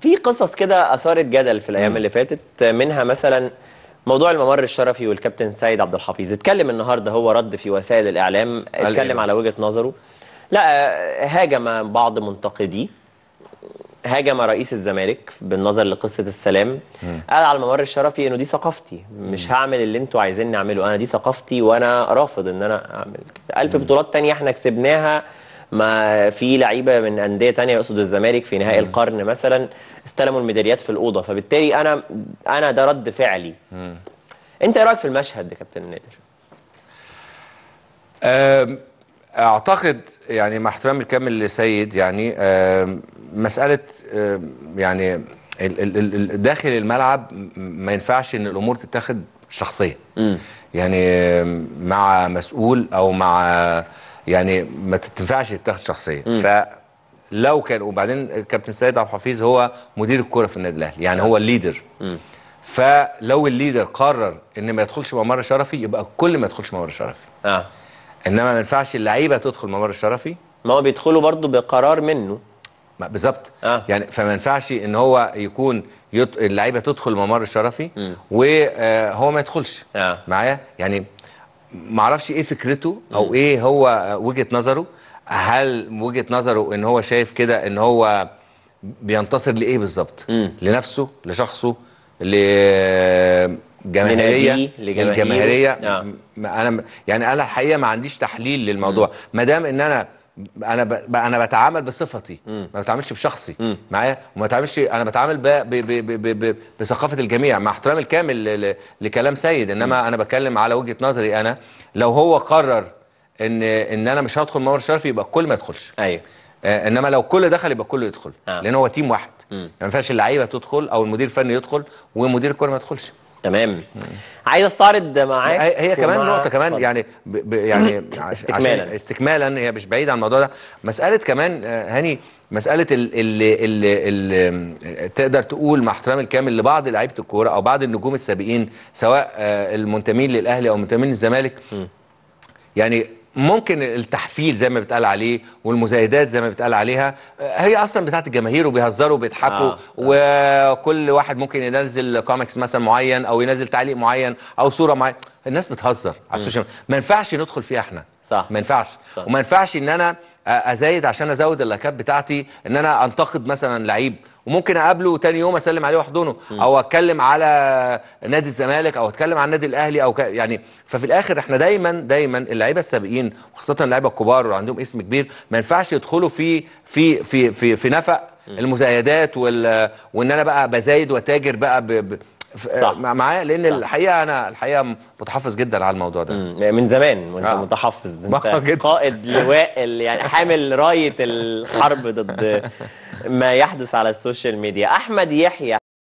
في قصص كده اثارت جدل في الايام اللي فاتت منها مثلا موضوع الممر الشرفي والكابتن سيد عبد الحفيظ اتكلم النهارده هو رد في وسائل الاعلام اتكلم على وجهه نظره لا هاجم بعض منتقديه هاجم رئيس الزمالك بالنظر لقصه السلام قال على الممر الشرفي انه دي ثقافتي مش هعمل اللي انتوا عايزين نعمله انا دي ثقافتي وانا رافض ان انا اعمل كده الف بطولات تانية احنا كسبناها ما في لعيبه من انديه تانية يقصد الزمالك في نهائي القرن مثلا استلموا الميداليات في الاوضه فبالتالي انا انا ده رد فعلي مم. انت ايه رايك في المشهد يا كابتن نادر اعتقد يعني مع احترامي الكامل لسيد يعني مساله يعني داخل الملعب ما ينفعش ان الامور تتاخد شخصيه م. يعني مع مسؤول او مع يعني ما تنفعش تتاخد شخصيه فلو كان وبعدين كابتن سيد عبد الحفيظ هو مدير الكوره في النادي الاهلي يعني هو الليدر م. فلو الليدر قرر ان ما يدخلش ممر شرفي يبقى الكل ما يدخلش ممر شرفي اه انما ما ينفعش اللعيبه تدخل ممر شرفي ما هو بيدخلوا برضه بقرار منه بالظبط آه. يعني فما ينفعش ان هو يكون يط... اللعيبه تدخل ممر شرفي وهو ما يدخلش آه. معايا يعني معرفش ايه فكرته او ايه هو وجهه نظره هل وجهه نظره ان هو شايف كده ان هو بينتصر لايه بالظبط لنفسه لشخصه لجماهيريه للجماهيريه آه. انا يعني انا الحقيقه ما عنديش تحليل للموضوع ما دام ان انا انا ب... انا بتعامل بصفتي مم. ما بتعاملش بشخصي معايا وما بتعاملش انا بتعامل ب... ب... ب... ب... ب... بثقافه الجميع مع احترامي الكامل ل... لكلام سيد انما مم. انا بتكلم على وجهه نظري انا لو هو قرر ان ان انا مش هدخل مؤمر الشرف يبقى الكل ما يدخلش ايوه آه انما لو كل دخل يبقى كله يدخل آه. لان هو تيم واحد ما ينفعش اللعيبه تدخل او المدير الفني يدخل ومدير الكوره ما يدخلش تمام عايز استعرض معاك هي كمان نقطه كمان فضل. يعني ب يعني استكمالا استكمالا هي مش بعيده عن الموضوع ده مساله كمان آه، هاني مساله اللي اللي اللي آه، تقدر تقول مع احترامي الكامل لبعض لعيبه الكوره او بعض النجوم السابقين سواء آه، المنتمين للاهلي او منتمين للزمالك يعني ممكن التحفيل زي ما بيتقال عليه والمزايدات زي ما بيتقال عليها هي اصلا بتاعت الجماهير وبيهزروا وبيضحكوا آه. آه. وكل واحد ممكن ينزل كوميكس مثلا معين او ينزل تعليق معين او صوره معينه الناس بتهزر على السوشيال ما ينفعش ندخل فيها احنا صح ما ينفعش وما ينفعش ان انا ازايد عشان ازود اللايكات بتاعتي ان انا انتقد مثلا لعيب وممكن اقابله تاني يوم اسلم عليه واحضنه او اتكلم على نادي الزمالك او اتكلم على النادي الاهلي او يعني ففي الاخر احنا دايما دايما اللعيبه السابقين وخاصه اللعيبه الكبار اللي عندهم اسم كبير ما ينفعش يدخلوا في في في في, في نفق المزايدات وال... وان انا بقى بزايد وتاجر بقى ب... صح آه، معايا لان صح. الحقيقه انا الحقيقه متحفظ جدا على الموضوع ده يعني من زمان وانت آه. متحفظ انت آه، جداً. قائد لواء يعني حامل رايه الحرب ضد ما يحدث على السوشيال ميديا احمد يحيى